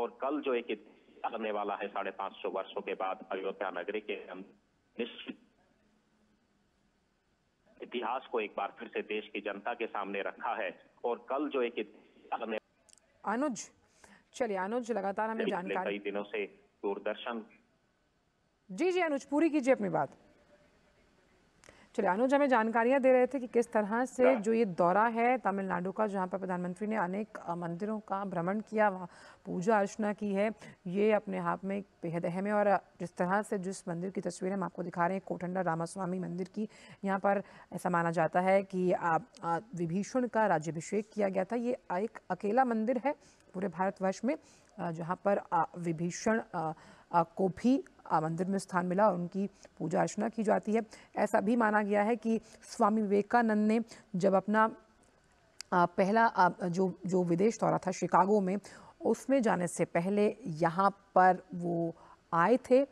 और कल जो एक लगने वाला है साढ़े पांच सौ वर्षो के बाद अयोध्या नगरी के इतिहास को एक बार फिर से देश की जनता के सामने रखा है और कल जो एक अनुज चलिए अनुज लगातार हमें जानकारी कई दिनों से दूरदर्शन जी जी अनुज पूरी कीजिए अपनी बात चलिए अनुज हमें जानकारियाँ दे रहे थे कि किस तरह से हाँ। जो ये दौरा है तमिलनाडु का जहाँ पर प्रधानमंत्री ने अनेक मंदिरों का भ्रमण किया वहाँ पूजा अर्चना की है ये अपने आप हाँ में बेहद अहम है और जिस तरह से जिस मंदिर की तस्वीरें हम आपको दिखा रहे हैं कोटंडा रामास्वामी मंदिर की यहाँ पर ऐसा माना जाता है कि विभीषण का राज्यभिषेक किया गया था ये एक अकेला मंदिर है पूरे भारतवर्ष में जहाँ पर विभीषण को भी मंदिर में स्थान मिला और उनकी पूजा अर्चना की जाती है ऐसा भी माना गया है कि स्वामी विवेकानंद ने जब अपना पहला जो जो विदेश दौरा था शिकागो में उसमें जाने से पहले यहाँ पर वो आए थे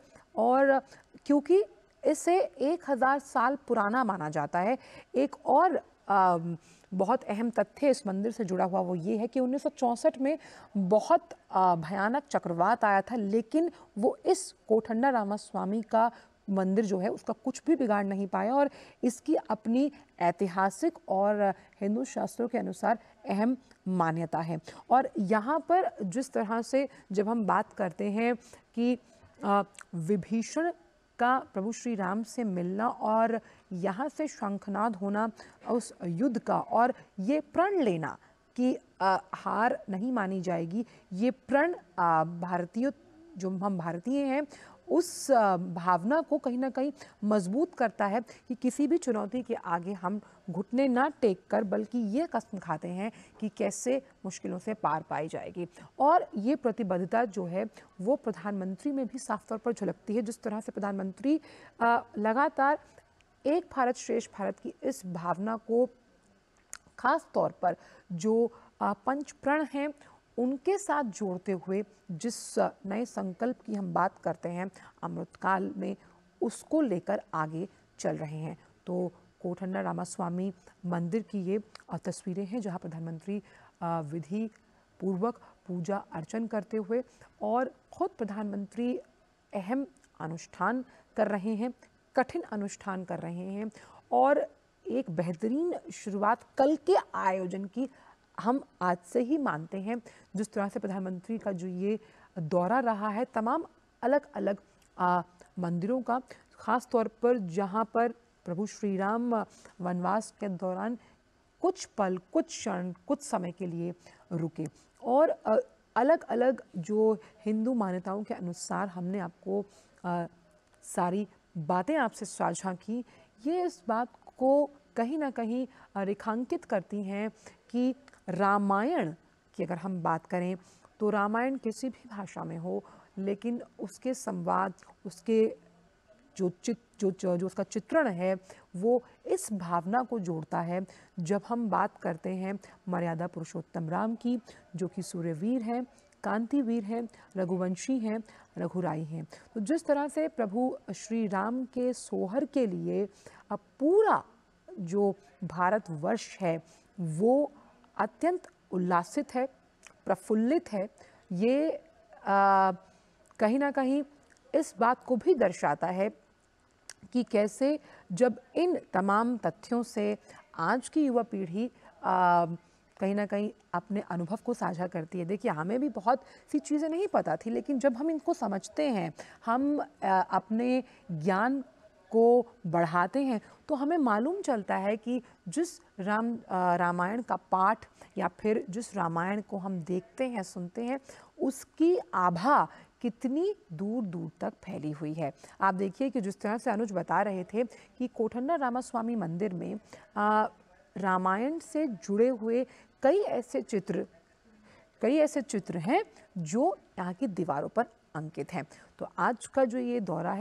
और क्योंकि इसे 1000 साल पुराना माना जाता है एक और बहुत अहम तथ्य इस मंदिर से जुड़ा हुआ वो ये है कि उन्नीस में बहुत भयानक चक्रवात आया था लेकिन वो इस कोठंडा रामा स्वामी का मंदिर जो है उसका कुछ भी बिगाड़ नहीं पाया और इसकी अपनी ऐतिहासिक और हिंदू शास्त्रों के अनुसार अहम मान्यता है और यहाँ पर जिस तरह से जब हम बात करते हैं कि विभीषण का प्रभु श्री राम से मिलना और यहाँ से शंखनाद होना उस युद्ध का और ये प्रण लेना कि आ, हार नहीं मानी जाएगी ये प्रण भारतीय जो हम भारतीय हैं उस भावना को कहीं ना कहीं मजबूत करता है कि किसी भी चुनौती के आगे हम घुटने ना टेक कर बल्कि ये कसम खाते हैं कि कैसे मुश्किलों से पार पाई जाएगी और ये प्रतिबद्धता जो है वो प्रधानमंत्री में भी साफ तौर पर झलकती है जिस तरह से प्रधानमंत्री लगातार एक भारत श्रेष्ठ भारत की इस भावना को खास तौर पर जो पंच प्रण हैं उनके साथ जोड़ते हुए जिस नए संकल्प की हम बात करते हैं अमृतकाल में उसको लेकर आगे चल रहे हैं तो कोठन्ना रामास्वामी मंदिर की ये तस्वीरें हैं जहाँ प्रधानमंत्री विधि पूर्वक पूजा अर्चन करते हुए और ख़ुद प्रधानमंत्री अहम अनुष्ठान कर रहे हैं कठिन अनुष्ठान कर रहे हैं और एक बेहतरीन शुरुआत कल के आयोजन की हम आज से ही मानते हैं जिस तरह से प्रधानमंत्री का जो ये दौरा रहा है तमाम अलग अलग आ, मंदिरों का ख़ास तौर पर जहाँ पर प्रभु श्री राम वनवास के दौरान कुछ पल कुछ क्षण कुछ समय के लिए रुके और आ, अलग अलग जो हिंदू मान्यताओं के अनुसार हमने आपको आ, सारी बातें आपसे साझा की ये इस बात को कहीं ना कहीं रेखांकित करती हैं कि रामायण की अगर हम बात करें तो रामायण किसी भी भाषा में हो लेकिन उसके संवाद उसके जो चित जो जो उसका चित्रण है वो इस भावना को जोड़ता है जब हम बात करते हैं मर्यादा पुरुषोत्तम राम की जो कि सूर्यवीर हैं कांतिवीर हैं रघुवंशी हैं रघुराई हैं तो जिस तरह से प्रभु श्री राम के सोहर के लिए अब पूरा जो भारतवर्ष है वो अत्यंत उल्लासित है प्रफुल्लित है ये कहीं ना कहीं इस बात को भी दर्शाता है कि कैसे जब इन तमाम तथ्यों से आज की युवा पीढ़ी कहीं ना कहीं अपने अनुभव को साझा करती है देखिए हमें भी बहुत सी चीज़ें नहीं पता थी लेकिन जब हम इनको समझते हैं हम आ, अपने ज्ञान को बढ़ाते हैं तो हमें मालूम चलता है कि जिस राम रामायण का पाठ या फिर जिस रामायण को हम देखते हैं सुनते हैं उसकी आभा कितनी दूर दूर तक फैली हुई है आप देखिए कि जिस तरह से अनुज बता रहे थे कि कोठन्ना रामास्वामी मंदिर में रामायण से जुड़े हुए कई ऐसे चित्र कई ऐसे चित्र हैं जो यहाँ की दीवारों पर अंकित हैं तो आज का जो ये दौरा है